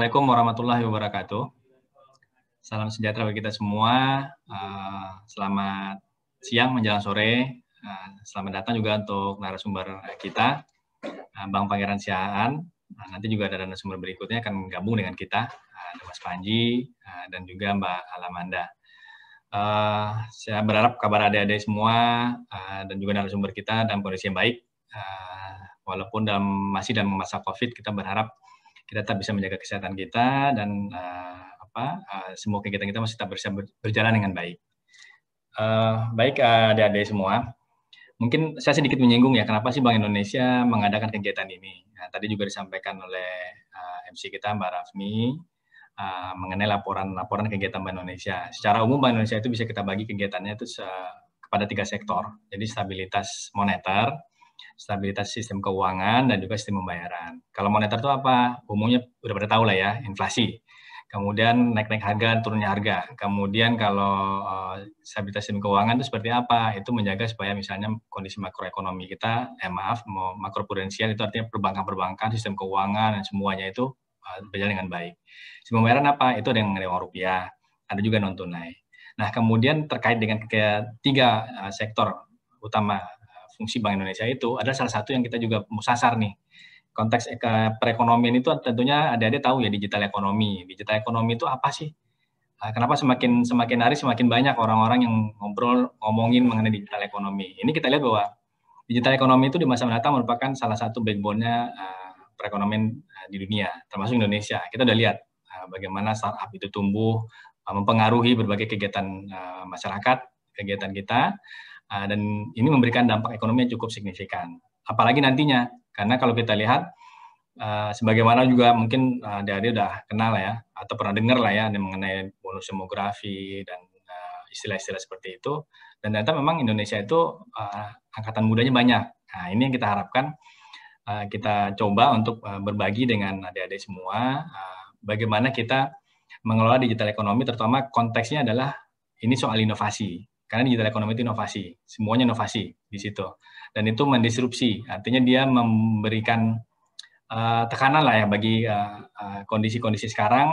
Assalamualaikum warahmatullahi wabarakatuh. Salam sejahtera bagi kita semua. Eh, selamat siang menjelang sore. Eh, selamat datang juga untuk narasumber kita, eh, Bang Pangeran Siaan. Nanti juga ada narasumber berikutnya akan gabung dengan kita, ada Mas Panji dan juga Mbak Alamanda. Saya berharap kabar adik-adik semua dan juga narasumber kita dalam kondisi yang baik. Walaupun dalam masih dalam masa COVID, kita berharap kita tetap bisa menjaga kesehatan kita dan uh, apa uh, eh, semua kegiatan kita masih tetap bisa berjalan dengan baik. Uh, baik uh, adik-adik semua, mungkin saya sedikit menyinggung ya kenapa sih Bank Indonesia mengadakan kegiatan ini. Nah, tadi juga disampaikan oleh uh, MC kita Mbak Rafmi uh, mengenai laporan-laporan kegiatan Bank Indonesia. Secara umum Bank Indonesia itu bisa kita bagi kegiatannya itu kepada tiga sektor. Jadi stabilitas moneter, stabilitas sistem keuangan dan juga sistem pembayaran. Kalau moneter itu apa? Umumnya udah pada tahu lah ya, inflasi. Kemudian naik-naik harga, turunnya harga. Kemudian kalau eh, stabilitas sistem keuangan itu seperti apa? Itu menjaga supaya misalnya kondisi makroekonomi kita, eh maaf, makroprudensial itu artinya perbankan-perbankan, sistem keuangan, dan semuanya itu eh, berjalan dengan baik. Sistem pembayaran apa? Itu ada yang uang rupiah, ada juga non-tunai. Nah, kemudian terkait dengan ketiga eh, sektor utama fungsi Bank Indonesia itu adalah salah satu yang kita juga mau sasar nih. Konteks perekonomian itu tentunya ada-ada tahu ya digital ekonomi. Digital ekonomi itu apa sih? Ah, kenapa semakin semakin hari semakin banyak orang-orang yang ngobrol ngomongin mengenai digital ekonomi. Ini kita lihat bahwa digital ekonomi itu di masa mendatang merupakan salah satu backbone-nya ah, perekonomian ah, di dunia, termasuk Indonesia. Kita sudah lihat bagaimana startup itu tumbuh, mempengaruhi berbagai kegiatan masyarakat, kegiatan kita Ah, dan ini memberikan dampak ekonomi yang cukup signifikan. Apalagi nantinya, karena kalau kita lihat, uh, sebagaimana juga mungkin uh, ah, dari udah kenal ya, atau pernah dengar lah ya mengenai bonus demografi dan istilah istilah-istilah seperti itu. Dan ternyata memang Indonesia itu uh, angkatan mudanya banyak. Nah ini yang kita harapkan uh, kita coba untuk uh, berbagi dengan adik-adik semua uh, bagaimana kita mengelola digital ekonomi, terutama konteksnya adalah ini soal inovasi karena digital ekonomi itu inovasi, semuanya inovasi di situ. Dan itu mendisrupsi, artinya dia memberikan uh, tekanan lah ya bagi eh, eh, kondisi-kondisi uh, uh, sekarang,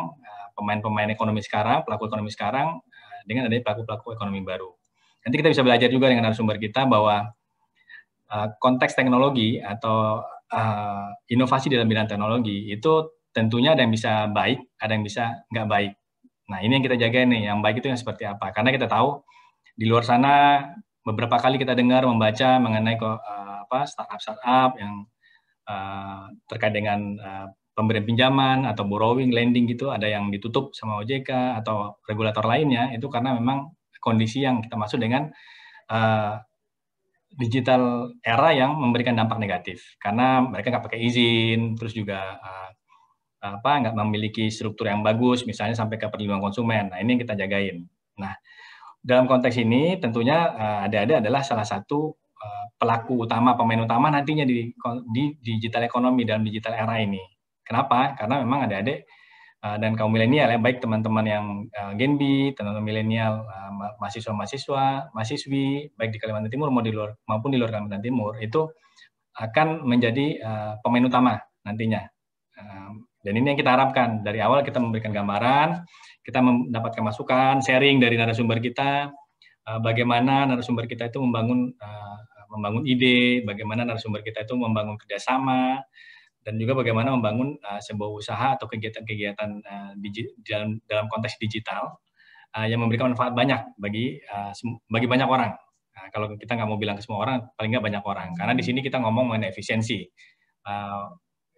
pemain-pemain uh, ekonomi sekarang, pelaku ekonomi sekarang, uh, dengan adanya pelaku-pelaku ekonomi baru. Nanti kita bisa belajar juga dengan narasumber kita bahwa uh, konteks teknologi atau uh, inovasi dalam bidang teknologi itu tentunya ada yang bisa baik, ada yang bisa nggak baik. Nah, ini yang kita jaga nih, yang baik itu yang seperti apa. Karena kita tahu di luar sana beberapa kali kita dengar membaca mengenai uh, apa startup startup yang uh, terkait dengan uh, pemberian pinjaman atau borrowing lending gitu ada yang ditutup sama OJK atau regulator lainnya itu karena memang kondisi yang kita masuk dengan uh, digital era yang memberikan dampak negatif karena mereka nggak pakai izin terus juga uh, apa nggak memiliki struktur yang bagus misalnya sampai ke perlindungan konsumen nah ini yang kita jagain nah dalam konteks ini tentunya ada eh, ada-ada adalah salah satu uh, pelaku utama, pemain utama nantinya di, di digital ekonomi dan digital era ini. Kenapa? Karena memang ada adik uh, eh, dan kaum milenial ya, baik teman-teman yang uh, Gen B, teman-teman milenial, uh, mahasiswa-mahasiswa, mahasiswi, baik di Kalimantan Timur maupun di luar maupun di luar Kalimantan Timur itu akan menjadi uh, pemain utama nantinya. Dan ini yang kita harapkan. Dari awal kita memberikan gambaran, kita mendapatkan masukan, sharing dari narasumber kita, eh, bagaimana narasumber kita itu membangun eh, membangun ide, bagaimana narasumber kita itu membangun kerjasama, dan juga bagaimana membangun eh, sebuah usaha atau kegiatan-kegiatan dalam, konteks digital yang memberikan manfaat banyak bagi bagi banyak orang. Nah, kalau kita nggak mau bilang ke semua orang, paling nggak banyak orang. Karena di sini kita ngomong mengenai efisiensi.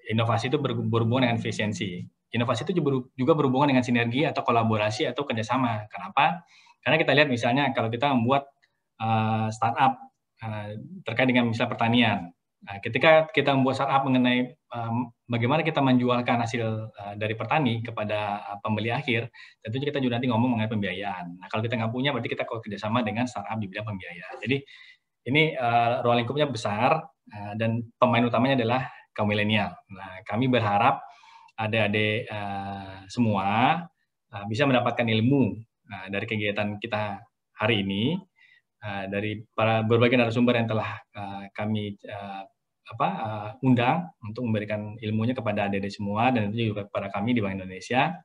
Inovasi itu berhubungan dengan efisiensi. Inovasi itu juga berhubungan dengan sinergi atau kolaborasi atau kerjasama. Kenapa? Karena kita lihat misalnya kalau kita membuat uh, startup uh, terkait dengan misalnya pertanian, Nah, ketika kita membuat startup mengenai um, bagaimana kita menjualkan hasil uh, dari petani kepada uh, pembeli akhir, tentunya kita juga nanti ngomong mengenai pembiayaan. Nah, kalau kita nggak punya, berarti kita kerjasama dengan startup di bidang pembiayaan. Jadi ini uh, ruang lingkupnya besar uh, dan pemain utamanya adalah kaum milenial. Nah, kami berharap adik-adik uh, semua uh, bisa mendapatkan ilmu uh, dari kegiatan kita hari ini uh, dari para berbagai narasumber yang telah uh, kami uh, apa uh, undang untuk memberikan ilmunya kepada adik-adik semua dan juga kepada kami di Bank Indonesia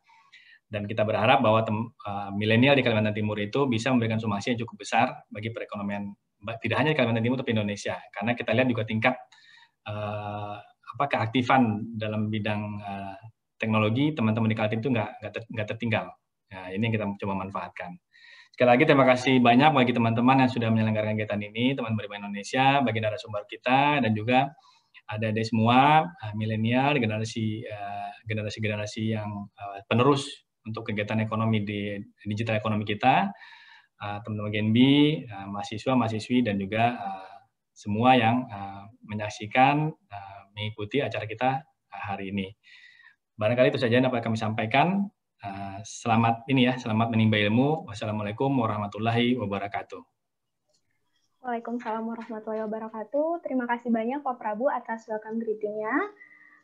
dan kita berharap bahwa uh, milenial di Kalimantan Timur itu bisa memberikan somasi yang cukup besar bagi perekonomian tidak hanya di Kalimantan Timur tapi Indonesia karena kita lihat juga tingkat uh, apa keaktifan dalam bidang uh, teknologi teman-teman di Kaltim itu nggak nggak tertinggal. Nah, ini yang kita coba manfaatkan. Sekali lagi terima kasih banyak bagi teman-teman yang sudah menyelenggarakan kegiatan ini, teman-teman Indonesia, bagi narasumber kita, dan juga ada ada semua uh, eh, milenial, generasi uh, eh, generasi generasi yang uh, penerus untuk kegiatan ekonomi di digital ekonomi kita, teman teman-teman Genbi, uh, mahasiswa, mahasiswi, dan juga uh, semua yang uh, menyaksikan uh, mengikuti acara kita eh, hari ini. Barangkali itu saja yang dapat kami sampaikan. Eh, selamat ini ya, selamat menimba ilmu. Wassalamualaikum warahmatullahi wabarakatuh. Waalaikumsalam warahmatullahi wabarakatuh. Terima kasih banyak Pak Prabu atas welcome greetingnya.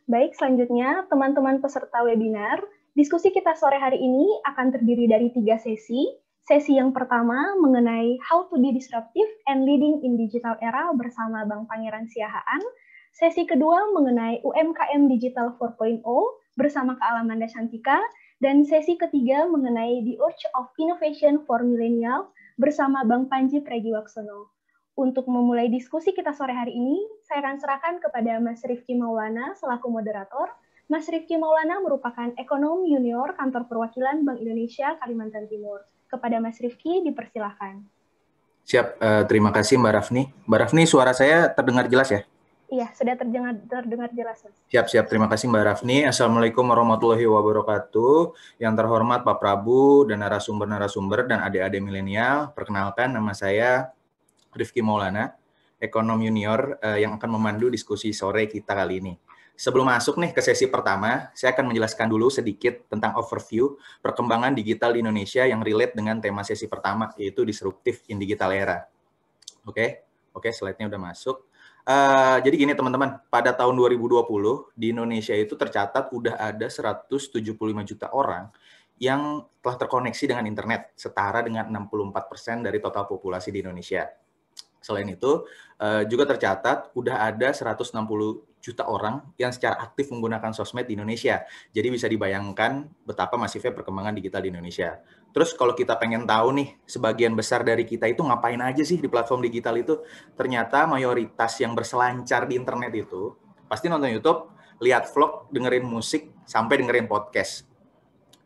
Baik, selanjutnya teman-teman peserta webinar, diskusi kita sore hari ini akan terdiri dari tiga sesi. Sesi yang pertama mengenai how to be disruptive and leading in digital era bersama Bang Pangeran Siahaan. Sesi kedua mengenai UMKM Digital 4.0 bersama Kak Alamanda Santika dan sesi ketiga mengenai The Urge of Innovation for Millennial bersama Bang Panji Pregiwaksono. Untuk memulai diskusi kita sore hari ini, saya akan serahkan kepada Mas Rifki Maulana selaku moderator. Mas Rifki Maulana merupakan ekonom junior kantor perwakilan Bank Indonesia Kalimantan Timur. Kepada Mas Rifki, dipersilahkan. Siap, eh, terima kasih Mbak Rafni. Mbak Rafni, suara saya terdengar jelas ya? Iya, sudah terdengar, terdengar jelas. Siap, siap. Terima kasih Mbak Rafni. Assalamualaikum warahmatullahi wabarakatuh. Yang terhormat Pak Prabu dan narasumber-narasumber dan adik-adik milenial, perkenalkan nama saya Rifki Maulana, ekonom junior eh, yang akan memandu diskusi sore kita kali ini. Sebelum masuk nih ke sesi pertama, saya akan menjelaskan dulu sedikit tentang overview perkembangan digital di Indonesia yang relate dengan tema sesi pertama, yaitu disruptif in digital era. Oke, okay? oke, okay, slide-nya udah masuk. Uh, jadi gini teman-teman, pada tahun 2020 di Indonesia itu tercatat udah ada 175 juta orang yang telah terkoneksi dengan internet, setara dengan 64% dari total populasi di Indonesia. Selain itu, uh, juga tercatat udah ada 160 juta orang yang secara aktif menggunakan sosmed di Indonesia. Jadi bisa dibayangkan betapa masifnya perkembangan digital di Indonesia. Terus kalau kita pengen tahu nih, sebagian besar dari kita itu ngapain aja sih di platform digital itu? Ternyata mayoritas yang berselancar di internet itu pasti nonton YouTube, lihat vlog, dengerin musik, sampai dengerin podcast.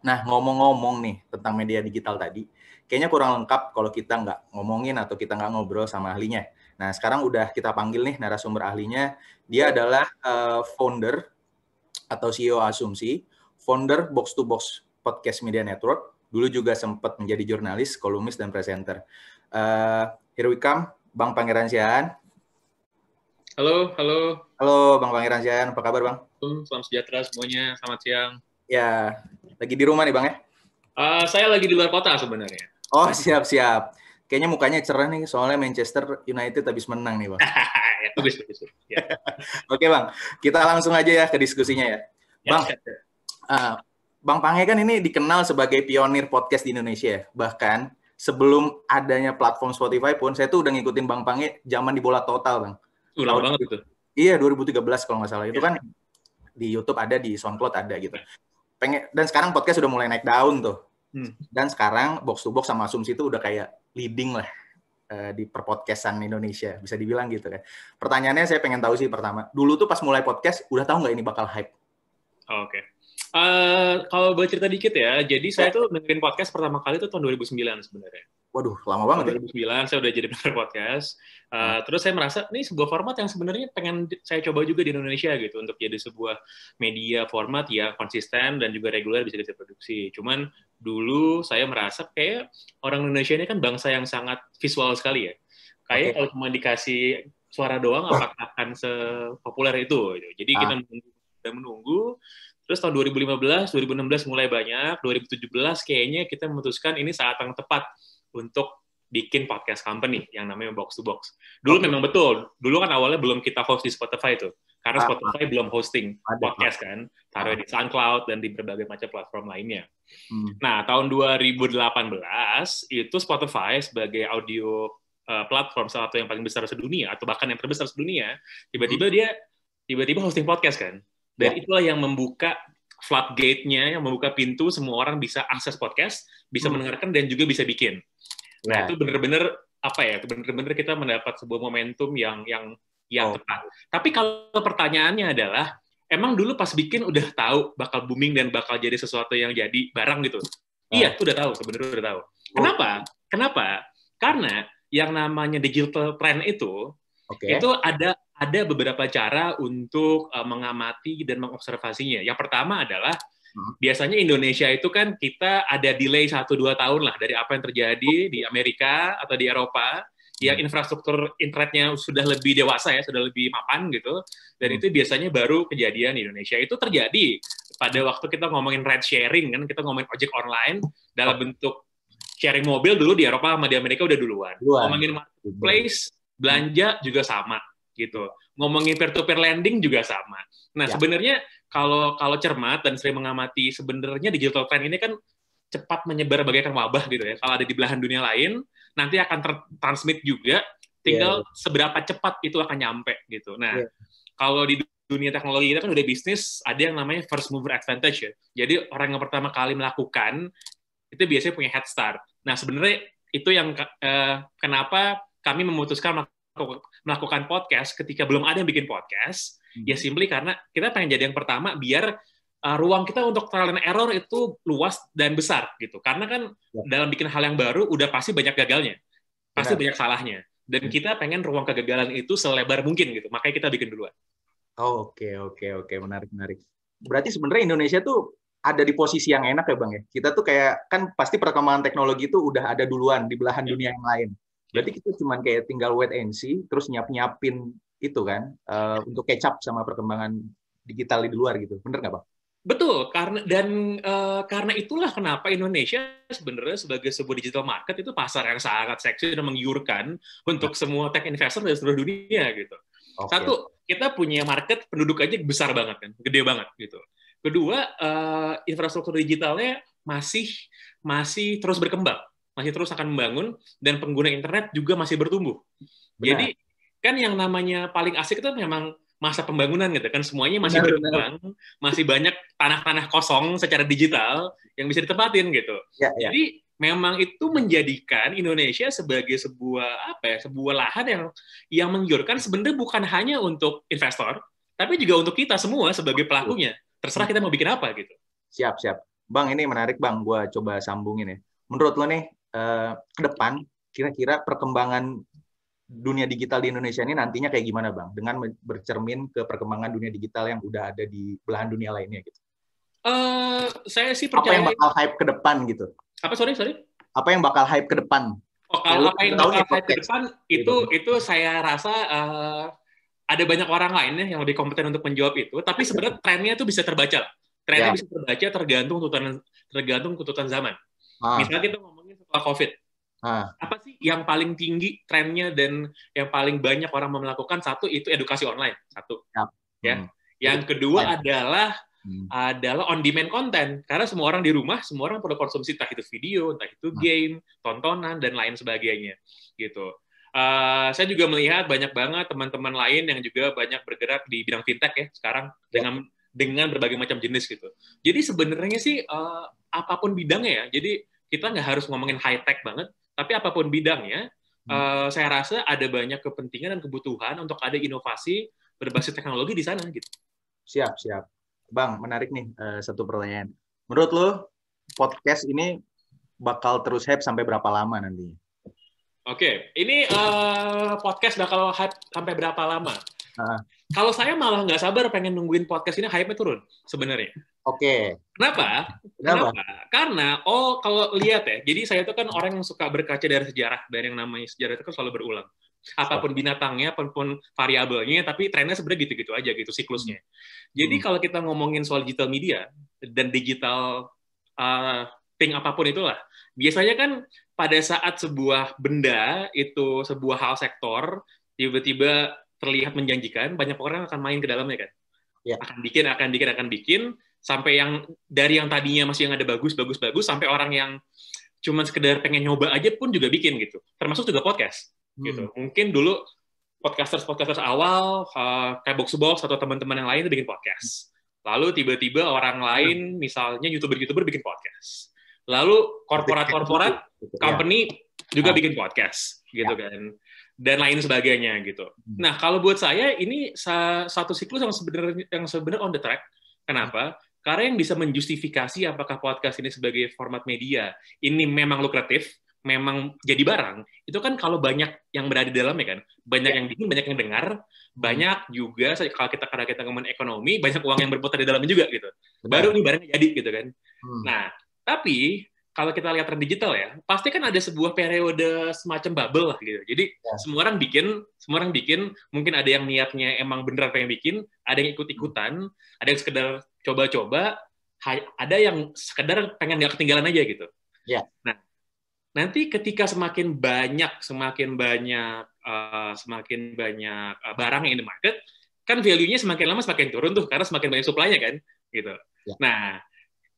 Nah, ngomong-ngomong nih tentang media digital tadi, kayaknya kurang lengkap kalau kita nggak ngomongin atau kita nggak ngobrol sama ahlinya. Nah, sekarang udah kita panggil nih narasumber ahlinya. Dia adalah uh, founder atau CEO Asumsi, founder Box to Box Podcast Media Network. Dulu juga sempat menjadi jurnalis, kolumnis, dan presenter. Uh, here we come, Bang Pangeran sian Halo, halo. Halo, Bang Pangeran sian Apa kabar, Bang? Salam sejahtera semuanya. Selamat siang. Ya, lagi di rumah nih, Bang ya? Uh, saya lagi di luar kota sebenarnya. Oh, siap-siap kayaknya mukanya cerah nih soalnya Manchester United habis menang nih bang. habis habis. Ya, ya. Oke bang, kita langsung aja ya ke diskusinya ya, ya bang. Uh, bang Pange kan ini dikenal sebagai pionir podcast di Indonesia Bahkan sebelum adanya platform Spotify pun saya tuh udah ngikutin bang Pange zaman di bola total bang. Udah lama banget itu. Iya 2013 kalau nggak salah itu kan di YouTube ada di SoundCloud ada gitu. Pengen dan sekarang podcast sudah mulai naik daun tuh Hmm. Dan sekarang box to box sama asumsi itu udah kayak leading lah eh, di perpodcastan Indonesia, bisa dibilang gitu kan. Pertanyaannya saya pengen tahu sih pertama, dulu tuh pas mulai podcast udah tahu nggak ini bakal hype? Oh, oke. Okay. Uh, eh, kalau boleh cerita dikit ya, jadi saya tuh dengerin podcast pertama kali itu tahun 2009 sebenarnya waduh lama banget 2009 ya. saya udah jadi penerima podcast. Uh, hmm. Terus saya merasa ini sebuah format yang sebenarnya pengen saya coba juga di Indonesia gitu untuk jadi sebuah media format ya konsisten dan juga reguler bisa diproduksi. Cuman dulu saya merasa kayak orang Indonesia ini kan bangsa yang sangat visual sekali ya. Kayak okay. kalau cuma dikasih suara doang apakah akan sepopuler itu. Gitu. Jadi ah. kita menunggu, kita menunggu Terus tahun 2015, 2016 mulai banyak, 2017 kayaknya kita memutuskan ini saat yang tepat untuk bikin podcast company yang namanya Box to Box. Dulu okay. memang betul, dulu kan awalnya belum kita host di Spotify itu, karena ah, Spotify ah, belum hosting ah, podcast kan, taruh ah, di SoundCloud dan di berbagai macam platform lainnya. Hmm. Nah, tahun 2018 itu Spotify sebagai audio uh, platform salah satu yang paling besar sedunia atau bahkan yang terbesar sedunia, tiba-tiba hmm. dia tiba-tiba hosting podcast kan. Dan ya. itulah yang membuka floodgate-nya yang membuka pintu semua orang bisa akses podcast, bisa hmm. mendengarkan dan juga bisa bikin. Nah, nah itu benar-benar apa ya? Itu benar-benar kita mendapat sebuah momentum yang yang yang oh. tepat. Tapi kalau pertanyaannya adalah emang dulu pas bikin udah tahu bakal booming dan bakal jadi sesuatu yang jadi barang gitu. Oh. Iya, udah tahu sebenarnya udah tahu. Oh. Kenapa? Kenapa? Karena yang namanya digital trend itu okay. itu ada ada beberapa cara untuk uh, mengamati dan mengobservasinya. Yang pertama adalah hmm. biasanya Indonesia itu kan kita ada delay 1-2 tahun lah dari apa yang terjadi oh. di Amerika atau di Eropa yang hmm. infrastruktur internetnya sudah lebih dewasa ya, sudah lebih mapan gitu. Dan hmm. itu biasanya baru kejadian di Indonesia. Itu terjadi pada waktu kita ngomongin ride sharing kan, kita ngomongin ojek online dalam oh. bentuk sharing mobil dulu di Eropa sama di Amerika udah duluan. duluan. Ngomongin marketplace, belanja juga sama gitu. Ngomongin peer to peer lending juga sama. Nah, ya. sebenarnya kalau kalau cermat dan sering mengamati sebenarnya digital trend ini kan cepat menyebar bagaikan wabah gitu ya. Kalau ada di belahan dunia lain, nanti akan tertransmit juga tinggal yeah. Ya. seberapa cepat itu akan nyampe gitu. Nah, yeah. kalau di dunia teknologi kita kan udah bisnis ada yang namanya first mover advantage ya. Jadi orang yang pertama kali melakukan itu biasanya punya head start. Nah, sebenarnya itu yang eh, kenapa kami memutuskan melakukan podcast ketika belum ada yang bikin podcast ya hmm. ya simply karena kita pengen jadi yang pertama biar uh, ruang kita untuk trial and error itu luas dan besar gitu karena kan ya. dalam bikin hal yang baru udah pasti banyak gagalnya pasti Benar. banyak salahnya dan hmm. kita pengen ruang kegagalan itu selebar mungkin gitu makanya kita bikin duluan oh, oke oke oke menarik menarik berarti sebenarnya Indonesia tuh ada di posisi yang enak ya bang ya kita tuh kayak kan pasti perkembangan teknologi itu udah ada duluan di belahan ya. dunia yang lain Berarti kita cuma kayak tinggal wait and see, terus nyiap-nyiapin itu kan uh, untuk catch up sama perkembangan digital di luar gitu. Bener nggak, Pak? Betul, karena dan uh, karena itulah kenapa Indonesia sebenarnya sebagai sebuah digital market itu pasar yang sangat seksi dan menggiurkan untuk ya. semua tech investor dari seluruh dunia gitu. Okay. Satu, kita punya market penduduk aja besar banget kan, gede banget gitu. Kedua, uh, infrastruktur digitalnya masih masih terus berkembang masih terus akan membangun dan pengguna internet juga masih bertumbuh. Benar. Jadi kan yang namanya paling asik itu memang masa pembangunan gitu kan semuanya masih benar, berkembang, benar. masih banyak tanah-tanah kosong secara digital yang bisa ditempatin gitu. Ya, ya. Jadi memang itu menjadikan Indonesia sebagai sebuah apa ya sebuah lahan yang yang menggiurkan sebenarnya bukan hanya untuk investor tapi juga untuk kita semua sebagai pelakunya terserah kita mau bikin apa gitu siap siap bang ini menarik bang gue coba sambungin ya menurut lo nih Kedepan, eh, ke depan kira-kira perkembangan dunia digital di Indonesia ini nantinya kayak gimana bang dengan bercermin ke perkembangan dunia digital yang udah ada di belahan dunia lainnya gitu? Uh, saya sih percaya. Apa yang bakal hype ke depan gitu? Apa sorry sorry? Apa yang bakal hype ke depan? Oh, kalau apa yang bakal hype ke depan itu gitu. itu saya rasa uh, ada banyak orang lainnya yang lebih kompeten untuk menjawab itu. Tapi sebenarnya trennya itu bisa terbaca. Trennya yeah. bisa terbaca tergantung tuntutan tergantung tuntutan zaman. Ah. Misalnya kita COVID. Ah. Apa sih yang paling tinggi trennya dan yang paling banyak orang melakukan? Satu itu edukasi online, satu. Ya. ya. Hmm. Yang kedua ya. adalah hmm. adalah on demand content karena semua orang di rumah semua orang perlu konsumsi entah itu video entah itu hmm. game tontonan dan lain sebagainya gitu uh, saya juga melihat banyak banget teman-teman lain yang juga banyak bergerak di bidang fintech ya sekarang ya. dengan dengan berbagai macam jenis gitu jadi sebenarnya sih uh, apapun bidangnya ya jadi kita nggak harus ngomongin high tech banget, tapi apapun bidangnya, hmm. uh, saya rasa ada banyak kepentingan dan kebutuhan untuk ada inovasi berbasis teknologi di sana gitu. Siap, siap. Bang, menarik nih uh, satu pertanyaan. Menurut lo podcast ini bakal terus hype sampai berapa lama nanti? Oke, okay. ini uh, podcast bakal hype sampai berapa lama? Uh. Kalau saya malah nggak sabar pengen nungguin podcast ini hype-nya turun sebenarnya. Oke. Okay. Kenapa? Kenapa? Kenapa? Karena, oh kalau lihat ya, jadi saya itu kan orang yang suka berkaca dari sejarah, dari yang namanya sejarah itu kan selalu berulang. Apapun binatangnya, apapun variabelnya, tapi trennya sebenarnya gitu-gitu aja gitu siklusnya. Hmm. Jadi hmm. kalau kita ngomongin soal digital media dan digital uh, thing apapun itulah, biasanya kan pada saat sebuah benda itu sebuah hal sektor tiba-tiba terlihat menjanjikan, banyak orang akan main ke dalamnya kan. Ya. Akan bikin, akan bikin, akan bikin, sampai yang dari yang tadinya masih yang ada bagus bagus bagus sampai orang yang cuma sekedar pengen nyoba aja pun juga bikin gitu termasuk juga podcast hmm. gitu mungkin dulu podcasters podcasters awal uh, kayak box box atau teman-teman yang lain itu bikin podcast lalu tiba-tiba orang lain hmm. misalnya youtuber youtuber bikin podcast lalu korporat korporat iya. company juga ah. bikin podcast gitu ya. kan dan lain sebagainya gitu. Hmm. Nah kalau buat saya ini satu siklus yang sebenarnya yang sebenarnya on the track. Kenapa? Karena yang bisa menjustifikasi apakah podcast ini sebagai format media ini memang lukratif, memang jadi barang, itu kan kalau banyak yang berada di dalamnya kan, banyak ya. yang bikin, banyak yang dengar, hmm. banyak juga kalau kita karena kita ngomongin ekonomi, banyak uang yang berputar di dalamnya juga gitu. Baru ini barangnya jadi gitu kan. Hmm. Nah, tapi kalau kita lihat tren digital ya, pasti kan ada sebuah periode semacam bubble lah gitu. Jadi ya. semua orang bikin, semua orang bikin, mungkin ada yang niatnya emang beneran pengen bikin, ada yang ikut-ikutan, ada yang sekedar coba-coba, ada yang sekedar pengen nggak ketinggalan aja gitu. Ya. Nah, nanti ketika semakin banyak, semakin banyak, uh, semakin banyak uh, barang yang in the market, kan value-nya semakin lama semakin turun tuh, karena semakin banyak supply-nya kan, gitu. Ya. Nah,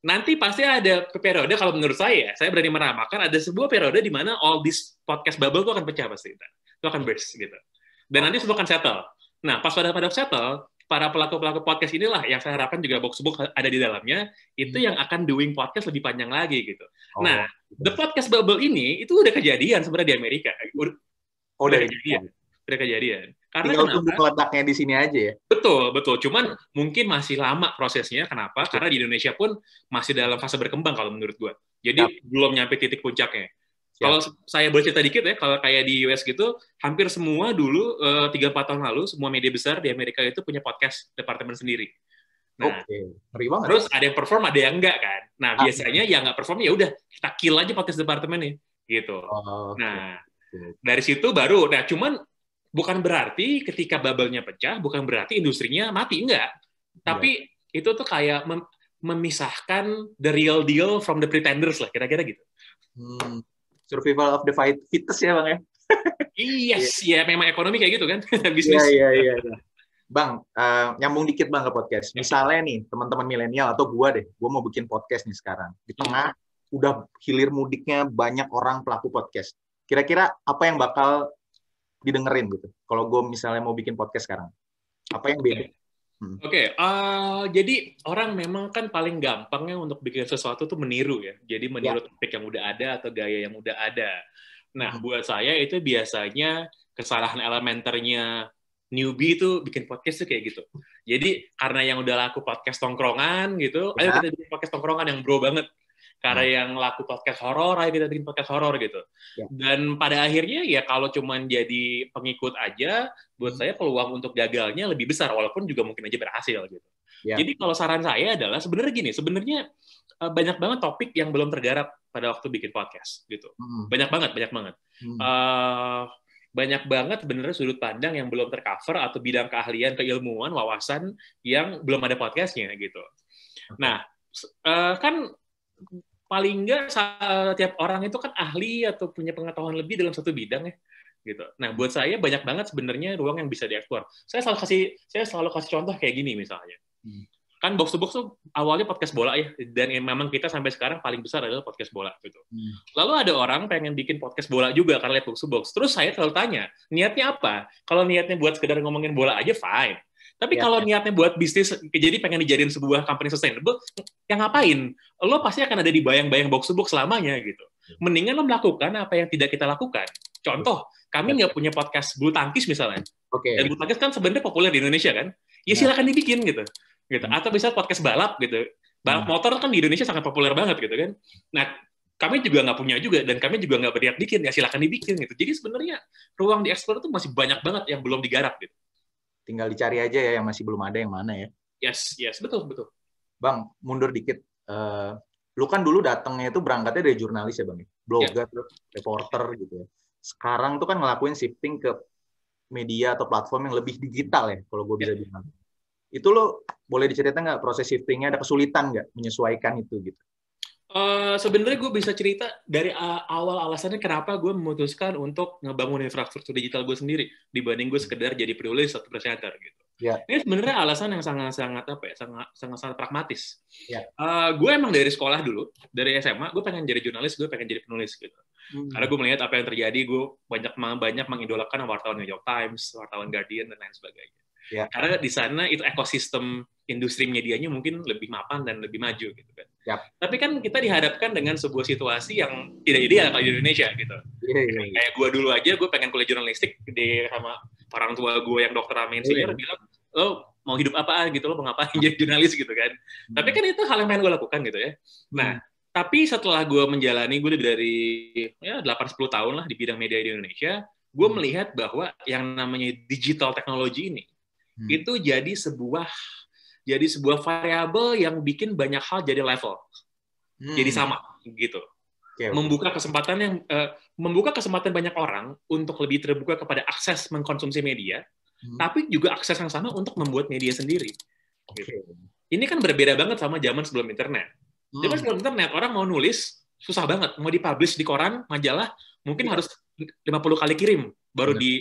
nanti pasti ada periode kalau menurut saya, saya berani meramalkan ada sebuah periode di mana all this podcast bubble itu akan pecah pasti, itu itu akan burst gitu. Dan nanti semua akan settle. Nah, pas pada pada settle, para pelaku-pelaku podcast inilah yang saya harapkan juga box box ada di dalamnya itu yang akan doing podcast lebih panjang lagi gitu. Oh, nah, gitu. the podcast bubble ini itu udah kejadian sebenarnya di Amerika. Udah, oh, udah kejadian udah kejadian. Karena Tinggal kenapa? tunggu letaknya di sini aja ya. Betul, betul. Cuman mungkin masih lama prosesnya. Kenapa? Betul. Karena di Indonesia pun masih dalam fase berkembang kalau menurut gue. Jadi Siap. belum nyampe titik puncaknya. Siap. Kalau saya boleh cerita dikit ya, kalau kayak di US gitu, hampir semua dulu eh, tiga empat tahun lalu semua media besar di Amerika itu punya podcast departemen sendiri. Nah, Oke, okay. banget. Terus ada yang perform, ada yang enggak kan. Nah, ah. biasanya yang enggak perform ya udah kita kill aja podcast departemen departemennya gitu. Oh, okay. Nah, dari situ baru nah cuman bukan berarti ketika bubble-nya pecah, bukan berarti industrinya mati, enggak. Tapi yeah. itu tuh kayak mem memisahkan the real deal from the pretenders lah, kira-kira gitu. Hmm. Survival of the fittest ya Bang ya? yes, yeah. ya memang ekonomi kayak gitu kan, bisnis. Iya, iya, iya. iya. Bang, uh, nyambung dikit Bang ke podcast. Misalnya nih, teman-teman milenial atau gua deh, gua mau bikin podcast nih sekarang. Di hmm. tengah udah hilir mudiknya banyak orang pelaku podcast. Kira-kira apa yang bakal didengerin gitu. Kalau gue misalnya mau bikin podcast sekarang, apa yang beda? Hmm. Oke, okay. uh, eh, jadi orang memang kan paling gampangnya untuk bikin sesuatu tuh meniru ya. Jadi meniru yeah. topik yang udah ada atau gaya yang udah ada. Nah, hmm. buat saya itu biasanya kesalahan elementernya newbie itu bikin podcast tuh kayak gitu. Jadi karena yang udah laku podcast tongkrongan gitu, yeah. ayo ya. kita bikin podcast tongkrongan yang bro banget karena hmm. yang laku podcast horor akhirnya kita bikin podcast horor gitu ya. dan pada akhirnya ya kalau cuma jadi pengikut aja buat hmm. saya peluang untuk gagalnya lebih besar walaupun juga mungkin aja berhasil gitu ya. jadi kalau saran saya adalah sebenarnya gini sebenarnya eh, banyak banget topik yang belum tergarap pada waktu bikin podcast gitu hmm. banyak banget banyak banget hmm. uh, banyak banget sebenarnya sudut pandang yang belum tercover atau bidang keahlian, keilmuan, wawasan yang belum ada podcastnya gitu. Nah, eh, kan paling nggak setiap eh, orang itu kan ahli atau punya pengetahuan lebih dalam satu bidang ya gitu. Nah, buat saya banyak banget sebenarnya ruang yang bisa dieksplor. Saya selalu kasih saya selalu kasih contoh kayak gini misalnya. Hmm. Kan box to box tuh awalnya podcast bola ya dan memang kita sampai sekarang paling besar adalah podcast bola gitu. Hmm. Lalu ada orang pengen bikin podcast bola juga karena lihat box to box. Terus saya selalu tanya, niatnya apa? Kalau niatnya buat sekedar ngomongin bola aja fine. Tapi yeah. kalau ya. niatnya buat bisnis, jadi pengen dijadiin sebuah company sustainable, yang ngapain? Lo pasti akan ada di bayang-bayang box to box selamanya gitu. Hmm. Mendingan lo melakukan apa yang tidak kita lakukan. Contoh, kami nggak punya podcast bulu tangkis misalnya. Oke. Okay. Dan bulu tangkis kan sebenarnya populer di Indonesia kan. Ya, ya. silakan dibikin gitu. Gitu. Hmm. Atau bisa podcast balap gitu. Balap hmm. motor kan di Indonesia sangat populer banget gitu kan. Nah, kami juga nggak punya juga dan kami juga nggak berniat bikin ya silakan dibikin gitu. Jadi sebenarnya ruang di ekspor itu masih banyak banget yang belum digarap gitu tinggal dicari aja ya yang masih belum ada yang mana ya. Yes, yes, betul, betul. Bang, mundur dikit. Uh, lu kan dulu datangnya itu berangkatnya dari jurnalis ya bang, blogger, yeah. reporter gitu ya. Sekarang tuh kan ngelakuin shifting ke media atau platform yang lebih digital ya, kalau gue bisa yeah. bilang. Itu lo boleh diceritain nggak proses shiftingnya ada kesulitan nggak menyesuaikan itu gitu? Uh, Sebenarnya gue bisa cerita dari uh, awal alasannya kenapa gue memutuskan untuk ngebangun infrastruktur digital gue sendiri dibanding gue sekedar jadi penulis atau presenter gitu. Yeah. Ini sebenarnya alasan yang sangat-sangat apa ya, sangat-sangat pragmatis. Yeah. Ya. Uh, gue emang dari sekolah dulu, dari SMA, gue pengen jadi jurnalis, gue pengen jadi penulis gitu. Mm. Karena gue melihat apa yang terjadi, gue banyak banyak mengidolakan wartawan New York Times, wartawan Guardian dan lain sebagainya. Yeah. Karena di sana itu ekosistem industri medianya mungkin lebih mapan dan lebih maju gitu kan. Yep. Tapi kan kita dihadapkan dengan sebuah situasi yang tidak ideal kalau di Indonesia gitu. Yeah, yeah, yeah. Kayak gue dulu aja, gue pengen kuliah jurnalistik di sama orang tua gue yang dokter Amin yeah, yeah. bilang, lo mau hidup apa gitu, lo mengapa ngapain jadi jurnalis gitu kan. Hmm. Tapi kan itu hal yang pengen gue lakukan gitu ya. Nah, hmm. tapi setelah gue menjalani, gue lebih dari ya, 8-10 tahun lah di bidang media di Indonesia, gue hmm. melihat bahwa yang namanya digital teknologi ini, hmm. itu jadi sebuah jadi sebuah variabel yang bikin banyak hal jadi level, hmm. jadi sama gitu. Okay. Membuka kesempatan yang uh, membuka kesempatan banyak orang untuk lebih terbuka kepada akses mengkonsumsi media, hmm. tapi juga akses yang sama untuk membuat media sendiri. Okay. Gitu. Ini kan berbeda banget sama zaman sebelum internet. Hmm. Zaman sebelum internet orang mau nulis susah banget, mau dipublish di koran, majalah mungkin iya. harus 50 kali kirim baru yeah. di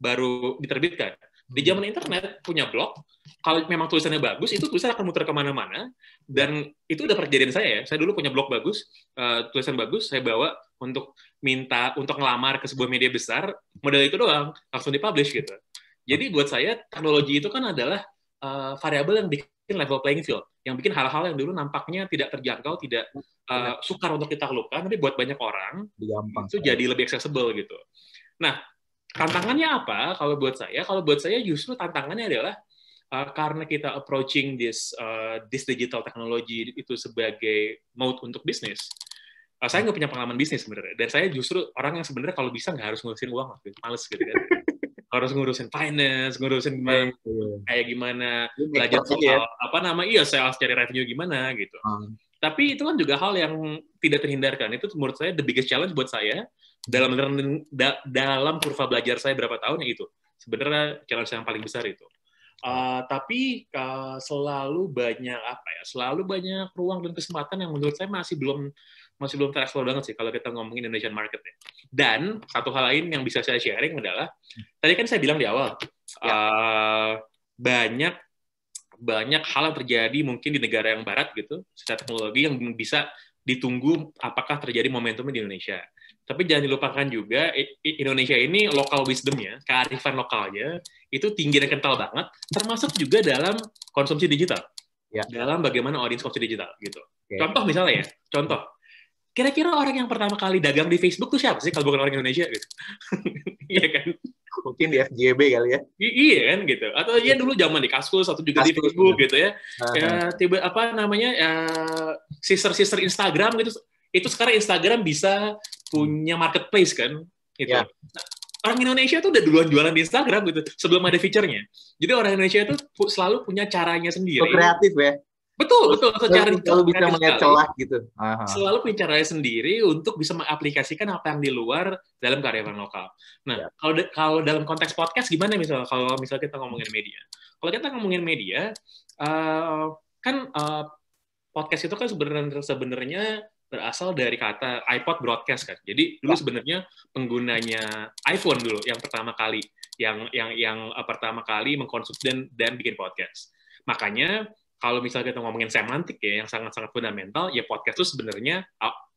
baru diterbitkan. Di zaman internet punya blog, kalau memang tulisannya bagus, itu tulisan akan muter kemana-mana. Dan itu udah perjadian saya ya. Saya dulu punya blog bagus, uh, tulisan bagus, saya bawa untuk minta, untuk ngelamar ke sebuah media besar, modal itu doang, langsung dipublish gitu. Jadi buat saya, teknologi itu kan adalah uh, variabel yang bikin level playing field, yang bikin hal-hal yang dulu nampaknya tidak terjangkau, tidak uh, sukar untuk kita lakukan tapi buat banyak orang Gampang. itu jadi lebih accessible gitu. Nah, tantangannya apa kalau buat saya kalau buat saya justru tantangannya adalah uh, karena kita approaching this uh, this digital technology itu sebagai mode untuk bisnis uh, saya nggak punya pengalaman bisnis sebenarnya dan saya justru orang yang sebenarnya kalau bisa nggak harus ngurusin uang males gitu kan harus ngurusin finance, ngurusin iya, gimana, iya. kayak gimana belajar soal yeah. apa nama iya saya harus cari revenue gimana gitu. uh. Tapi itu kan juga hal yang tidak terhindarkan. Itu menurut saya the biggest challenge buat saya dalam learning, da, dalam kurva belajar saya berapa tahun ya itu sebenarnya challenge yang paling besar itu. Uh, tapi uh, selalu banyak apa ya? Selalu banyak ruang dan kesempatan yang menurut saya masih belum masih belum terexplor banget sih kalau kita ngomongin Indonesian market ya. Dan satu hal lain yang bisa saya sharing adalah tadi kan saya bilang di awal ya. Eh, banyak banyak hal yang terjadi mungkin di negara yang barat gitu secara teknologi yang bisa ditunggu apakah terjadi momentumnya di Indonesia. Tapi jangan dilupakan juga Indonesia ini lokal wisdomnya, kearifan lokalnya itu tinggi dan kental banget, termasuk juga dalam konsumsi digital, ya. dalam bagaimana audiens konsumsi digital gitu. Okay. Contoh misalnya ya, contoh kira-kira orang yang pertama kali dagang di Facebook tuh siapa sih kalau bukan orang Indonesia gitu? Iya kan? Mungkin di FGB kali ya? I iya kan gitu. Atau ya dulu zaman di Kaskus atau juga Kaskus, di Facebook gitu ya. Uh -huh. ya tiba apa namanya ya, sister sister sister Instagram gitu itu sekarang Instagram bisa punya marketplace kan gitu. Yeah. Ya. Orang Indonesia tuh udah duluan jualan di Instagram gitu sebelum ada fiturnya. Jadi orang Indonesia tuh selalu punya caranya sendiri. So kreatif ya. Betul, betul. Secara selalu bisa melihat gitu. Aha. Selalu punya caranya sendiri untuk bisa mengaplikasikan apa yang di luar dalam karyawan lokal. Nah, yeah. kalau kalau dalam konteks podcast gimana misalnya kalau misalnya kita ngomongin media. Kalau kita ngomongin media uh, kan uh, podcast itu kan sebenarnya sebenarnya berasal dari kata iPod broadcast kan. Jadi dulu ya. sebenarnya penggunanya iPhone dulu yang pertama kali yang yang yang eh, pertama kali mengkonsumsi dan dan bikin podcast. Makanya kalau misalnya kita ngomongin semantik ya yang sangat-sangat fundamental ya podcast itu sebenarnya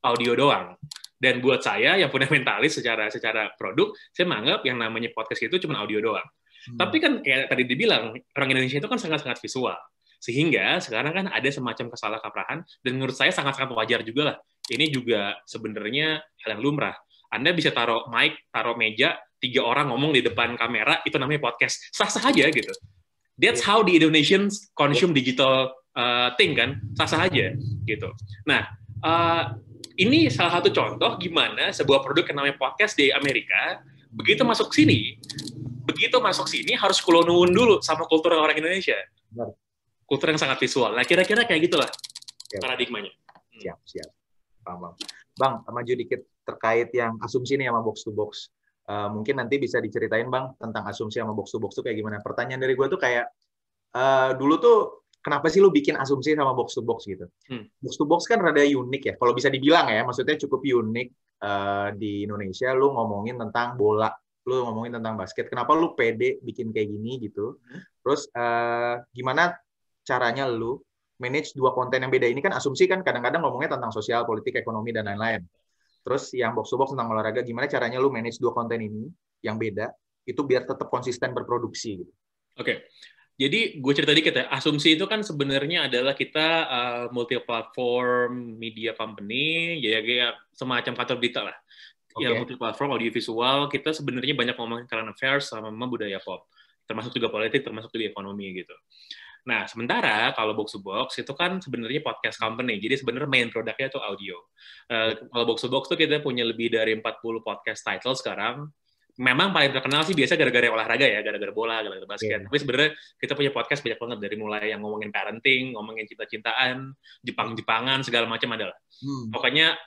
audio doang. Dan buat saya yang fundamentalis secara secara produk, saya menganggap yang namanya podcast itu cuma audio doang. Hmm. Tapi kan kayak tadi dibilang orang Indonesia itu kan sangat-sangat visual. Sehingga sekarang kan ada semacam kesalahkaprahan dan menurut saya sangat-sangat wajar juga lah. Ini juga sebenarnya hal yang lumrah. Anda bisa taruh mic, taruh meja, tiga orang ngomong di depan kamera, itu namanya podcast. Sah-sah aja gitu. That's how the Indonesians consume digital uh, thing kan, sah-sah aja gitu. Nah, uh, ini salah satu contoh gimana sebuah produk yang namanya podcast di Amerika, begitu masuk sini, begitu masuk sini harus kulonuun dulu sama kultur orang Indonesia. Benar kultur yang sangat visual. Nah, kira-kira kayak gitulah siap. paradigmanya. Hmm. Siap, siap. Paham, paham. Bang, maju dikit terkait yang asumsi nih sama box to box. Uh, mungkin nanti bisa diceritain Bang tentang asumsi sama box to box tuh kayak gimana. Pertanyaan dari gue tuh kayak uh, dulu tuh kenapa sih lu bikin asumsi sama box to box gitu? Hmm. Box to box kan rada unik ya. Kalau bisa dibilang ya, maksudnya cukup unik uh, di Indonesia lu ngomongin tentang bola, lu ngomongin tentang basket. Kenapa lu pede bikin kayak gini gitu? Hmm. Terus uh, gimana caranya lu manage dua konten yang beda ini kan asumsi kan kadang-kadang ngomongnya tentang sosial, politik, ekonomi dan lain-lain. Terus yang box to box tentang olahraga gimana caranya lu manage dua konten ini yang beda itu biar tetap konsisten berproduksi gitu. Oke. Okay. Jadi gue cerita dikit ya, asumsi itu kan sebenarnya adalah kita uh, eh, multi platform media company, ya kayak ya, semacam kantor berita lah. Okay. Ya multi platform audiovisual, kita sebenarnya banyak ngomongin current affairs sama budaya pop, termasuk juga politik, termasuk juga ekonomi gitu. Nah, sementara kalau box to box itu kan sebenarnya podcast company. Jadi sebenarnya main produknya itu audio. Uh, kalau box to box itu kita punya lebih dari 40 podcast title sekarang. Memang paling terkenal sih biasa gara-gara olahraga ya, gara-gara bola, gara-gara basket. Yeah. Tapi sebenarnya kita punya podcast banyak banget dari mulai yang ngomongin parenting, ngomongin cinta-cintaan, Jepang-Jepangan, segala macam adalah. Hmm. Pokoknya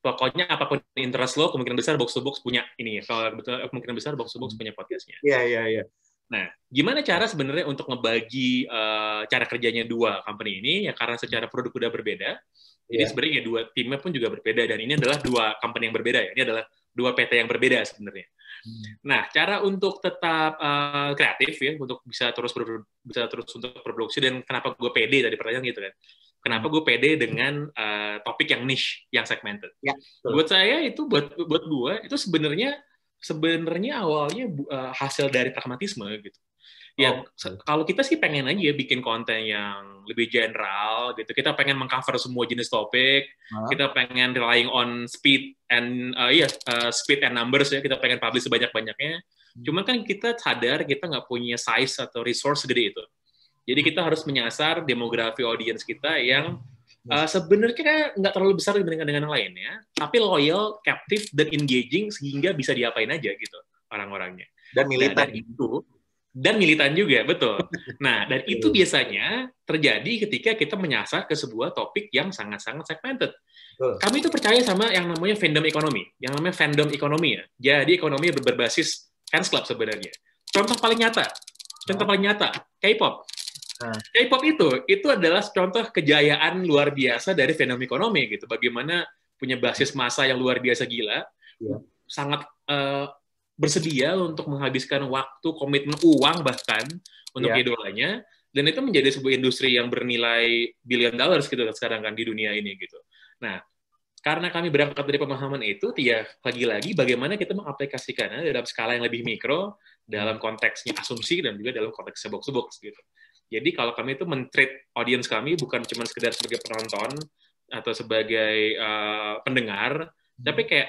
pokoknya apapun interest lo kemungkinan besar box to box punya ini kalau betul kemungkinan besar box to box hmm. punya podcastnya. Iya yeah, iya yeah, iya. Yeah. Nah, gimana cara sebenarnya untuk ngebagi uh, cara kerjanya dua company ini? Ya karena secara produk udah berbeda, yeah. jadi iya. sebenarnya ya dua timnya pun juga berbeda dan ini adalah dua company yang berbeda ya. Ini adalah dua PT yang berbeda sebenarnya. Hmm. Nah, cara untuk tetap uh, kreatif ya, untuk bisa terus bisa terus untuk berproduksi dan kenapa gue pede tadi pertanyaan gitu kan? Kenapa gue pede dengan uh, topik yang niche, yang segmented? Ya, buat saya itu buat buat gue itu sebenarnya sebenarnya awalnya uh, hasil dari pragmatisme gitu. Ya, oh. kalau kita sih pengen aja bikin konten yang lebih general gitu. Kita pengen mengcover semua jenis topik. -huh. Kita pengen relying on speed and uh, eh, yeah, iya, uh, speed and numbers ya. Kita pengen publish sebanyak-banyaknya. Hmm. Cuma kan kita sadar kita nggak punya size atau resource gede itu. Jadi hmm. kita harus menyasar demografi audiens kita yang Uh, sebenarnya nggak terlalu besar dibandingkan dengan yang lain ya. tapi loyal, captive, dan engaging sehingga bisa diapain aja gitu orang-orangnya. Dan militan nah, itu dan militan juga, betul. Nah, dan itu biasanya terjadi ketika kita menyasar ke sebuah topik yang sangat-sangat segmented. Kami itu percaya sama yang namanya fandom ekonomi, yang namanya fandom ekonomi ya. Jadi ekonomi berbasis fans club sebenarnya. Contoh paling nyata, contoh paling nyata, K-pop Nah. K-pop itu itu adalah contoh kejayaan luar biasa dari fenomena ekonomi gitu. Bagaimana punya basis masa yang luar biasa gila, yeah. sangat uh, bersedia untuk menghabiskan waktu, komitmen uang bahkan untuk yeah. idolanya dan itu menjadi sebuah industri yang bernilai billion dollars gitu sekarang kan di dunia ini gitu. Nah, karena kami berangkat dari pemahaman itu, ya lagi-lagi bagaimana kita mengaplikasikannya dalam skala yang lebih mikro, dalam hmm. konteksnya asumsi dan juga dalam konteks sebok-sebok gitu. Jadi kalau kami itu mentreat audience kami bukan cuma sekedar sebagai penonton atau sebagai uh, pendengar, hmm. tapi kayak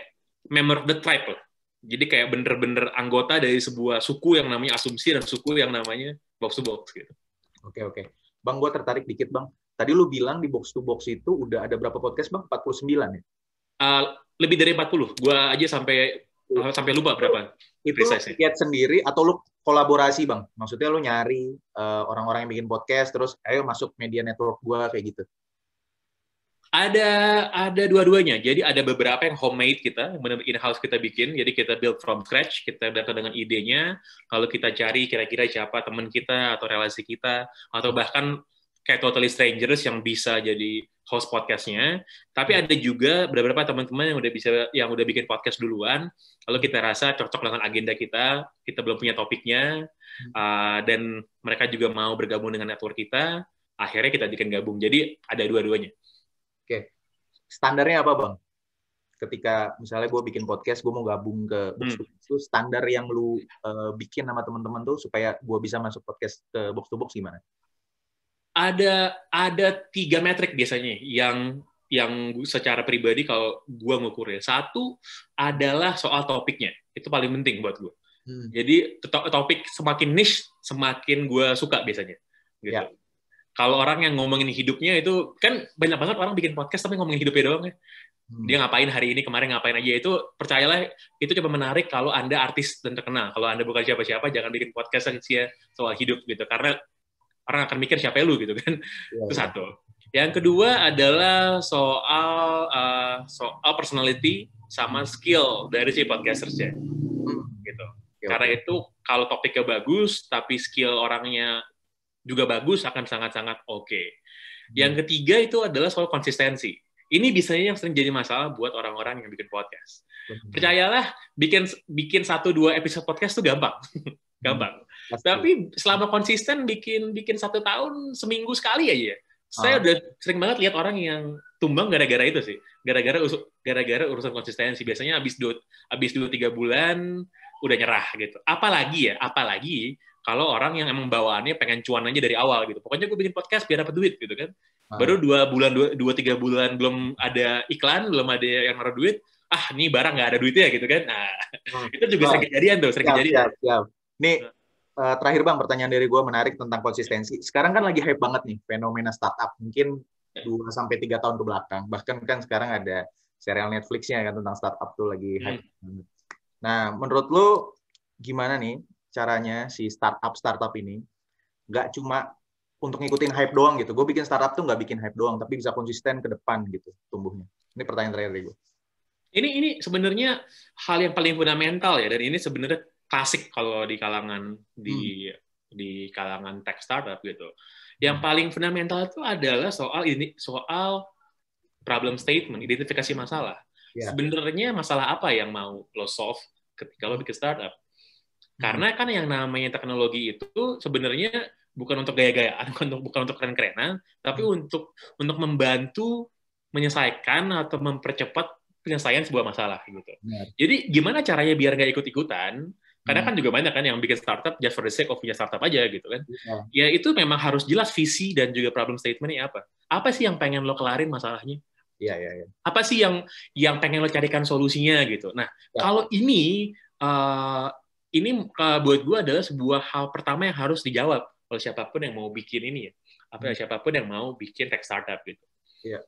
member of the tribe lah. Jadi kayak bener-bener anggota dari sebuah suku yang namanya asumsi dan suku yang namanya box to box gitu. Oke oke. Bang, gue tertarik dikit bang. Tadi lu bilang di box to box itu udah ada berapa podcast bang? 49 ya? Uh, lebih dari 40. Gue aja sampai sampai lupa berapa. Itu lu lihat sendiri atau lu kolaborasi bang maksudnya lu nyari eh, orang-orang uh, yang bikin podcast terus ayo masuk media network gue kayak gitu ada ada dua-duanya jadi ada beberapa yang homemade kita yang benar in house kita bikin jadi kita build from scratch kita datang dengan idenya kalau kita cari kira-kira siapa teman kita atau relasi kita atau bahkan kayak totally strangers yang bisa jadi host podcastnya tapi hmm. ada juga beberapa teman-teman yang udah bisa yang udah bikin podcast duluan lalu kita rasa cocok dengan agenda kita kita belum punya topiknya uh, dan mereka juga mau bergabung dengan network kita akhirnya kita bikin gabung jadi ada dua-duanya oke standarnya apa bang ketika misalnya gue bikin podcast gue mau gabung ke hmm. box hmm. to box itu standar yang lu uh, bikin sama teman-teman tuh supaya gue bisa masuk podcast ke box to box gimana ada ada tiga metrik biasanya yang yang secara pribadi kalau gua ngukurnya satu adalah soal topiknya itu paling penting buat gua hmm. jadi topik semakin niche semakin gua suka biasanya gitu ya. kalau orang yang ngomongin hidupnya itu kan banyak banget orang bikin podcast tapi ngomongin hidupnya doang ya hmm. dia ngapain hari ini kemarin ngapain aja itu percayalah itu coba menarik kalau anda artis dan terkenal kalau anda bukan siapa-siapa jangan bikin podcast yang soal hidup gitu karena orang akan mikir siapa lu gitu kan. ya, Itu iya. satu. Yang kedua adalah soal uh, soal personality sama skill dari si podcastersnya. Gitu. ya, Karena itu kalau topiknya bagus tapi skill orangnya juga bagus akan sangat-sangat oke. Okay. Yang hmm. ketiga itu adalah soal konsistensi. Ini biasanya yang sering jadi masalah buat orang-orang yang bikin podcast. Percayalah, bikin bikin satu dua episode podcast itu gampang, gampang. Tapi selama konsisten bikin bikin satu tahun seminggu sekali aja. Ya. Saya ah. udah sering banget lihat orang yang tumbang gara-gara itu sih. Gara-gara gara-gara urusan konsistensi. Biasanya habis dua habis dua tiga bulan udah nyerah gitu. Apalagi ya, apalagi kalau orang yang emang bawaannya pengen cuan aja dari awal gitu. Pokoknya gue bikin podcast biar dapat duit gitu kan. Ah. Baru dua bulan dua, dua tiga bulan belum ada iklan, belum ada yang naruh duit. Ah, nih barang nggak ada duitnya gitu kan. Nah, hmm. itu juga sering kejadian tuh, sering siap, kejadian. Siap, siap. Nih, nah. Eh, terakhir bang pertanyaan dari gue menarik tentang konsistensi. Sekarang kan lagi hype banget nih fenomena startup. Mungkin 2 iya. sampai tiga tahun ke belakang. Bahkan kan sekarang ada serial Netflixnya kan tentang startup tuh lagi hmm. hype. Hmm. Nah, menurut lo gimana nih caranya si startup startup ini nggak cuma untuk ngikutin hype doang gitu. Gue bikin startup tuh nggak bikin hype doang, tapi bisa konsisten ke depan gitu tumbuhnya. Ini pertanyaan terakhir dari gue. Ini ini sebenarnya hal yang paling fundamental ya dan ini sebenarnya klasik kalau di kalangan di hmm. di kalangan tech startup gitu. Yang hmm. paling fundamental itu adalah soal ini soal problem statement, identifikasi masalah. Yeah. Sebenarnya masalah apa yang mau lo solve ketika lo bikin startup? Hmm. Karena kan yang namanya teknologi itu sebenarnya bukan untuk gaya-gayaan, bukan untuk bukan untuk keren-kerenan, tapi hmm. untuk untuk membantu menyelesaikan atau mempercepat penyelesaian sebuah masalah gitu. Benar. Jadi gimana caranya biar nggak ikut-ikutan? Karena hmm. kan juga banyak kan yang bikin startup just for the sake of punya startup aja gitu kan. Ya. ya itu memang harus jelas visi dan juga problem statementnya apa. Apa sih yang pengen lo kelarin masalahnya? Iya, iya, iya. Apa sih yang yang pengen lo carikan solusinya gitu. Nah, yeah. kalau ini uh, ini uh, buat gue adalah sebuah hal pertama yang harus dijawab oleh siapapun yang mau bikin ini ya. Apa hmm. siapapun yang mau bikin tech startup gitu. Iya.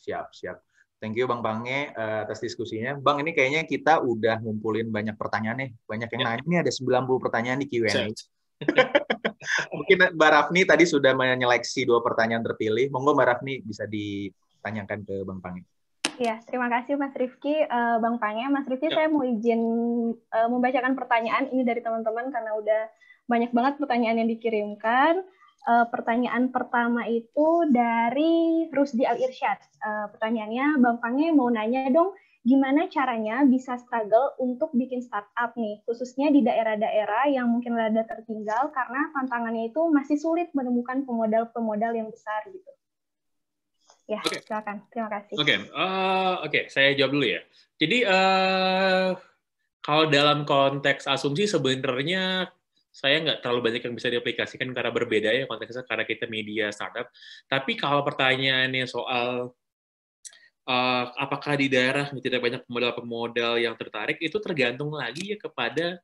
Siap, siap. Thank you Bang Pange uh, atas diskusinya. Bang ini kayaknya kita udah ngumpulin banyak pertanyaan nih. Banyak yang yeah. nanya, ini ada 90 pertanyaan di Q&A. Mungkin Mbak Rafni tadi sudah menyeleksi dua pertanyaan terpilih. Monggo Mbak Rafni bisa ditanyakan ke Bang Pange. Ya, terima kasih Mas Rifki. Uh, Bang Pange, Mas Rifki ya. saya mau izin uh, membacakan pertanyaan ini dari teman-teman karena udah banyak banget pertanyaan yang dikirimkan uh, pertanyaan pertama itu dari Rusdi Al Irsyad. Uh, pertanyaannya, Bang Pange mau nanya dong, gimana caranya bisa struggle untuk bikin startup nih, khususnya di daerah-daerah yang mungkin rada tertinggal karena tantangannya itu masih sulit menemukan pemodal-pemodal yang besar gitu. Ya, okay. silakan. Terima kasih. Oke, okay. uh, eh, oke, okay. saya jawab dulu ya. Jadi uh, kalau dalam konteks asumsi sebenarnya saya nggak terlalu banyak yang bisa diaplikasikan karena berbeda ya konteksnya karena kita media startup. Tapi kalau pertanyaannya soal uh, apakah di daerah tidak banyak pemodal-pemodal yang tertarik itu tergantung lagi ya kepada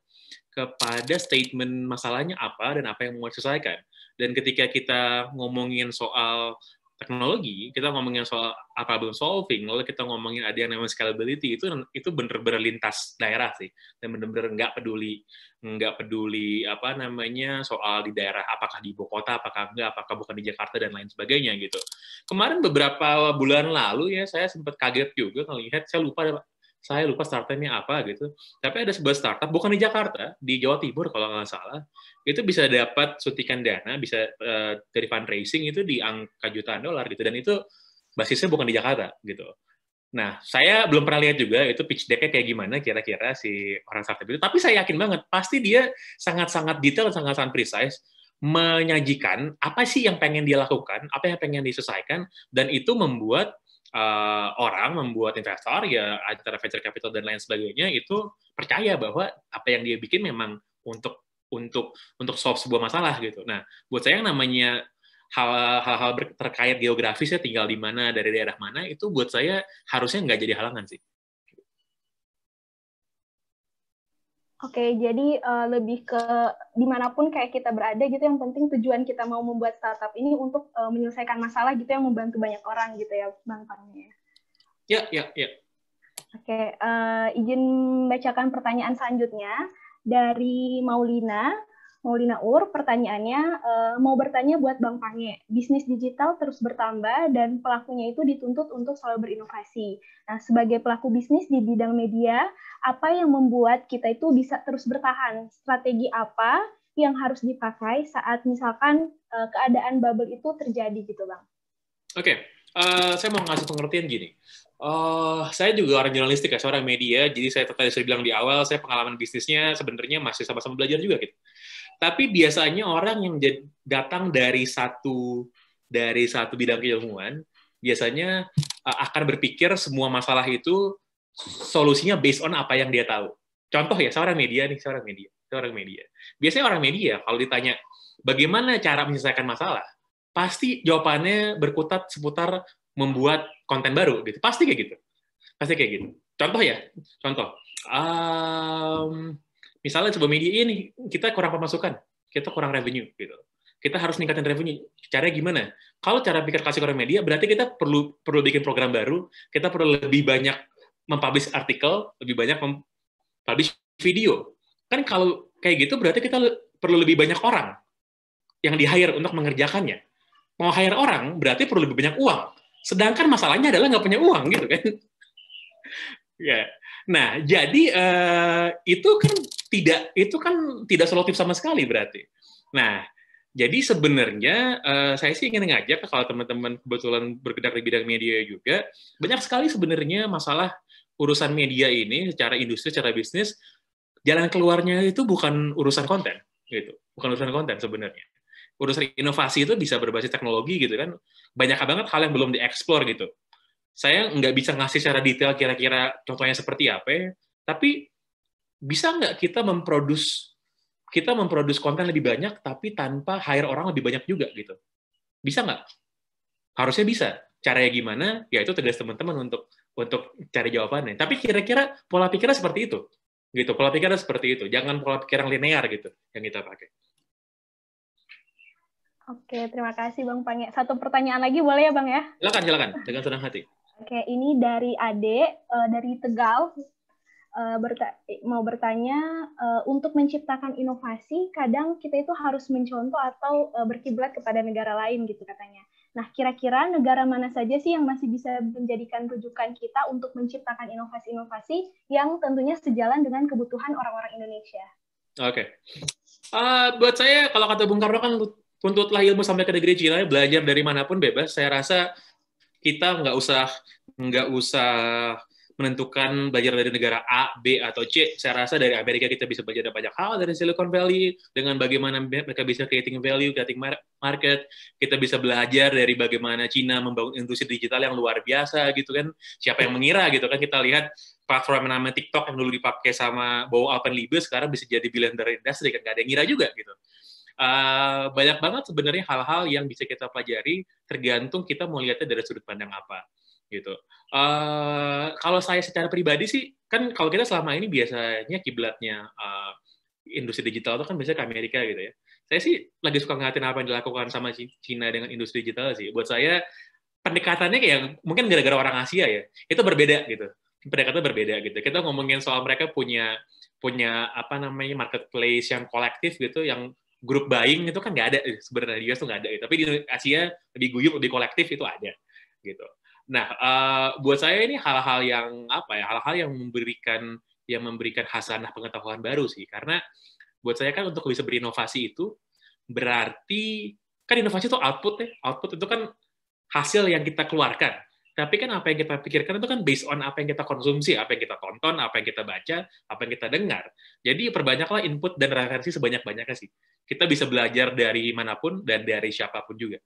kepada statement masalahnya apa dan apa yang mau diselesaikan. Dan ketika kita ngomongin soal teknologi, kita ngomongin soal problem solving, lalu kita ngomongin ada yang namanya scalability, itu itu bener-bener lintas daerah sih, dan bener-bener nggak peduli nggak peduli apa namanya soal di daerah apakah di ibu kota, apakah enggak, apakah bukan di Jakarta dan lain sebagainya gitu. Kemarin beberapa bulan lalu ya saya sempat kaget juga ngelihat saya lupa saya lupa startupnya apa gitu. Tapi ada sebuah startup bukan di Jakarta, di Jawa Timur kalau nggak salah, itu bisa dapat suntikan dana bisa uh, dari fundraising itu di angka jutaan dolar gitu dan itu basisnya bukan di Jakarta gitu. Nah, saya belum pernah lihat juga itu pitch deck-nya kayak gimana kira-kira si orang startup itu. Tapi saya yakin banget, pasti dia sangat-sangat detail, sangat-sangat precise menyajikan apa sih yang pengen dia lakukan, apa yang pengen diselesaikan, dan itu membuat uh, orang membuat investor ya antara venture capital dan lain sebagainya itu percaya bahwa apa yang dia bikin memang untuk untuk untuk solve sebuah masalah gitu. Nah, buat saya yang namanya hal-hal terkait geografisnya tinggal di mana dari daerah mana itu buat saya harusnya nggak jadi halangan sih. Oke, jadi uh, lebih ke dimanapun kayak kita berada gitu, yang penting tujuan kita mau membuat startup ini untuk uh, menyelesaikan masalah gitu yang membantu banyak orang gitu ya, Bang Pangnya. Ya, ya, ya. ya. Oke, uh, izin bacakan pertanyaan selanjutnya dari Maulina. Maulina Ur, pertanyaannya uh, mau bertanya buat Bang Pange. Bisnis digital terus bertambah dan pelakunya itu dituntut untuk selalu berinovasi. Nah, sebagai pelaku bisnis di bidang media, apa yang membuat kita itu bisa terus bertahan? Strategi apa yang harus dipakai saat misalkan uh, keadaan bubble itu terjadi gitu, Bang? Oke, okay. uh, eh, saya mau ngasih pengertian gini. Uh, saya juga orang jurnalistik ya, seorang media, jadi saya tadi saya bilang di awal, saya pengalaman bisnisnya sebenarnya masih sama-sama belajar juga gitu. Tapi biasanya orang yang datang dari satu dari satu bidang keilmuan biasanya uh, akan berpikir semua masalah itu solusinya based on apa yang dia tahu. Contoh ya, seorang media nih, seorang media, seorang media. Biasanya orang media kalau ditanya bagaimana cara menyelesaikan masalah, pasti jawabannya berkutat seputar membuat konten baru gitu. Pasti kayak gitu. Pasti kayak gitu. Contoh ya, contoh. Um, misalnya coba media ini kita kurang pemasukan kita kurang revenue gitu kita harus meningkatkan revenue caranya gimana kalau cara pikir kasih orang media berarti kita perlu perlu bikin program baru kita perlu lebih banyak mempublish artikel lebih banyak mempublish video kan kalau kayak gitu berarti kita perlu lebih banyak orang yang di hire untuk mengerjakannya mau hire orang berarti perlu lebih banyak uang sedangkan masalahnya adalah nggak punya uang gitu kan ya yeah. nah jadi uh, itu kan tidak itu kan tidak solutif sama sekali berarti. Nah, jadi sebenarnya uh, saya sih ingin ngajak kalau teman-teman kebetulan bergerak di bidang media juga, banyak sekali sebenarnya masalah urusan media ini secara industri, secara bisnis, jalan keluarnya itu bukan urusan konten, gitu. Bukan urusan konten sebenarnya. Urusan inovasi itu bisa berbasis teknologi gitu kan. Banyak banget hal yang belum dieksplor gitu. Saya nggak bisa ngasih secara detail kira-kira contohnya seperti apa, tapi bisa nggak kita memproduce kita memproduce konten lebih banyak tapi tanpa hire orang lebih banyak juga gitu bisa nggak harusnya bisa caranya gimana ya itu tegas teman-teman untuk untuk cari jawabannya tapi kira-kira pola pikirnya seperti itu gitu pola pikirnya seperti itu jangan pola pikir yang linear gitu yang kita pakai Oke, terima kasih Bang Pange. Satu pertanyaan lagi boleh ya Bang ya? Silakan, silakan. Dengan senang hati. Oke, ini dari Ade, eh, dari Tegal. Eh, berta mau bertanya uh, untuk menciptakan inovasi kadang kita itu harus mencontoh atau uh, berkiblat kepada negara lain gitu katanya. Nah, kira-kira negara mana saja sih yang masih bisa menjadikan rujukan kita untuk menciptakan inovasi-inovasi yang tentunya sejalan dengan kebutuhan orang-orang Indonesia? Oke. Okay. Uh, buat saya, kalau kata Bung Karno kan tuntutlah ilmu sampai ke negeri Cina, belajar dari manapun bebas. Saya rasa kita nggak usah nggak usah menentukan belajar dari negara A, B, atau C. Saya rasa dari Amerika kita bisa belajar banyak hal dari Silicon Valley, dengan bagaimana mereka bisa creating value, creating market. Kita bisa belajar dari bagaimana Cina membangun industri digital yang luar biasa gitu kan. Siapa yang mengira gitu kan. Kita lihat platform yang namanya TikTok yang dulu dipakai sama Bowo Libre sekarang bisa jadi billion dari industri kan. Gak ada yang ngira juga gitu. Uh, banyak banget sebenarnya hal-hal yang bisa kita pelajari tergantung kita mau lihatnya dari sudut pandang apa gitu. Uh, kalau saya secara pribadi sih, kan kalau kita selama ini biasanya kiblatnya uh, industri digital itu kan biasanya ke Amerika gitu ya. Saya sih lagi suka ngeliatin apa yang dilakukan sama Cina dengan industri digital sih. Buat saya pendekatannya kayak mungkin gara-gara orang Asia ya, itu berbeda gitu. Pendekatannya berbeda gitu. Kita ngomongin soal mereka punya punya apa namanya marketplace yang kolektif gitu, yang grup buying itu kan nggak ada sebenarnya di US tuh nggak ada gitu. tapi di Asia lebih guyup lebih kolektif itu ada gitu Nah, uh, buat saya ini hal-hal yang apa ya? Hal-hal yang memberikan yang memberikan hasanah pengetahuan baru sih. Karena buat saya kan untuk bisa berinovasi itu berarti kan inovasi itu output ya. Output itu kan hasil yang kita keluarkan. Tapi kan apa yang kita pikirkan itu kan based on apa yang kita konsumsi, apa yang kita tonton, apa yang kita baca, apa yang kita dengar. Jadi perbanyaklah input dan referensi sebanyak-banyaknya sih. Kita bisa belajar dari manapun dan dari siapapun juga.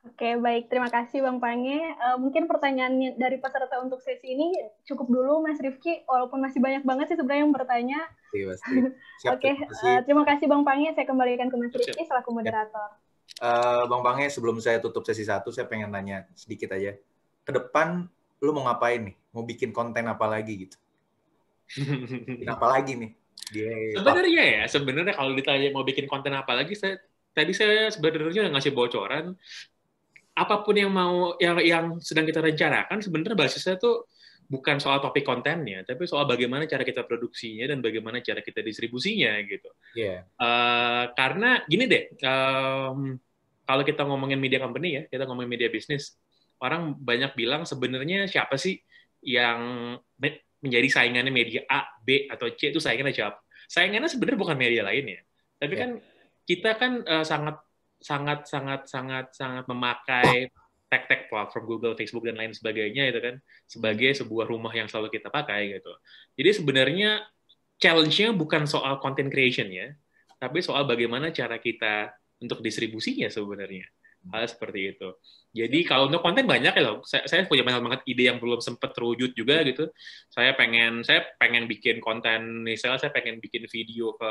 Oke, baik. Terima kasih Bang Pange. Uh, mungkin pertanyaan dari peserta untuk sesi ini cukup dulu Mas Rifki, walaupun masih banyak banget sih sebenarnya yang bertanya. Oke, terima kasih. Uh, terima kasih Bang Pange. Saya kembalikan ke Mas Rifki selaku moderator. Uh, Bang Pange, sebelum saya tutup sesi satu, saya pengen nanya sedikit aja. Ke depan, lu mau ngapain nih? Mau bikin konten apa lagi gitu? bikin apa lagi nih? Sebenarnya ya, sebenarnya kalau ditanya mau bikin konten apa lagi, saya tadi saya sebenarnya ngasih bocoran apapun yang mau yang yang sedang kita rencanakan sebenarnya basisnya tuh bukan soal topik kontennya, tapi soal bagaimana cara kita produksinya dan bagaimana cara kita distribusinya gitu. Yeah. Iya. Uh, karena gini deh, um, kalau kita ngomongin media company ya, kita ngomongin media bisnis, orang banyak bilang sebenarnya siapa sih yang menjadi saingannya media A, B atau C itu saingannya siapa? Saingannya sebenarnya bukan media lainnya tapi yeah. kan kita kan uh, sangat sangat sangat sangat sangat memakai tech-tech platform Google, Facebook dan lain sebagainya itu kan sebagai sebuah rumah yang selalu kita pakai gitu. Jadi sebenarnya challenge-nya bukan soal content creation ya, tapi soal bagaimana cara kita untuk distribusinya sebenarnya. Hal seperti itu. Jadi iya. kalau untuk konten banyak ya loh. Saya, saya punya banyak banget ide yang belum sempat terwujud juga gitu. Saya pengen saya pengen bikin konten misalnya saya pengen bikin video ke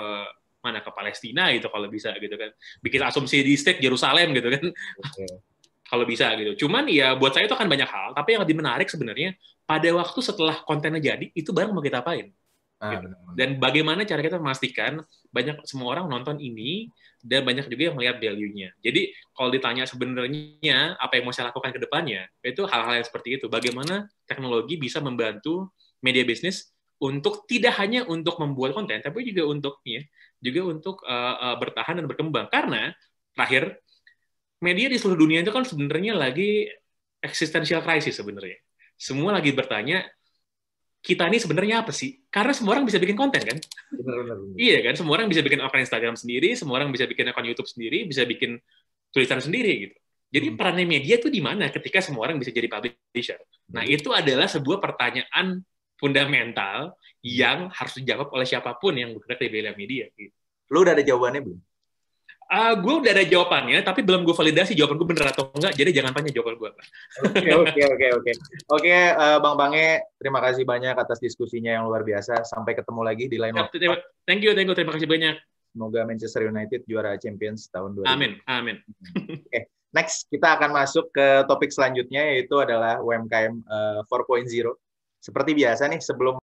mana ke Palestina gitu kalau bisa gitu kan bikin asumsi di state Yerusalem gitu kan okay. kalau bisa gitu cuman ya buat saya itu kan banyak hal tapi yang lebih menarik sebenarnya pada waktu setelah kontennya jadi itu barang mau kita apain ah, gitu. dan bagaimana cara kita memastikan banyak semua orang nonton ini dan banyak juga yang melihat value-nya jadi kalau ditanya sebenarnya apa yang mau saya lakukan ke depannya itu hal-hal yang seperti itu bagaimana teknologi bisa membantu media bisnis untuk tidak hanya untuk membuat konten tapi juga untuk ya juga untuk uh, uh, bertahan dan berkembang. Karena terakhir media di seluruh dunia itu kan sebenarnya lagi eksistensial krisis sebenarnya. Semua lagi bertanya kita ini sebenarnya apa sih? Karena semua orang bisa bikin konten kan? Benar, benar, benar. iya kan, semua orang bisa bikin akun Instagram sendiri, semua orang bisa bikin akun YouTube sendiri, bisa bikin tulisan sendiri gitu. Jadi hmm. perannya media itu di mana ketika semua orang bisa jadi publisher? Nah hmm. itu adalah sebuah pertanyaan fundamental hmm. yang harus dijawab oleh siapapun yang bergerak di bela media. Gitu. Lu udah ada jawabannya belum? Uh, ah, gue udah ada jawabannya, tapi belum gue validasi jawaban gue bener atau enggak, jadi jangan tanya jawaban gue Oke, oke, oke. Oke, Oke, eh, Bang Bange, terima kasih banyak atas diskusinya yang luar biasa. Sampai ketemu lagi di lain waktu. Thank you, thank you. Terima kasih banyak. Semoga Manchester United juara Champions tahun 2000. Amin, amin. Hmm. Oke. Okay. Next, kita akan masuk ke topik selanjutnya, yaitu adalah UMKM uh, 4.0 seperti biasa nih sebelum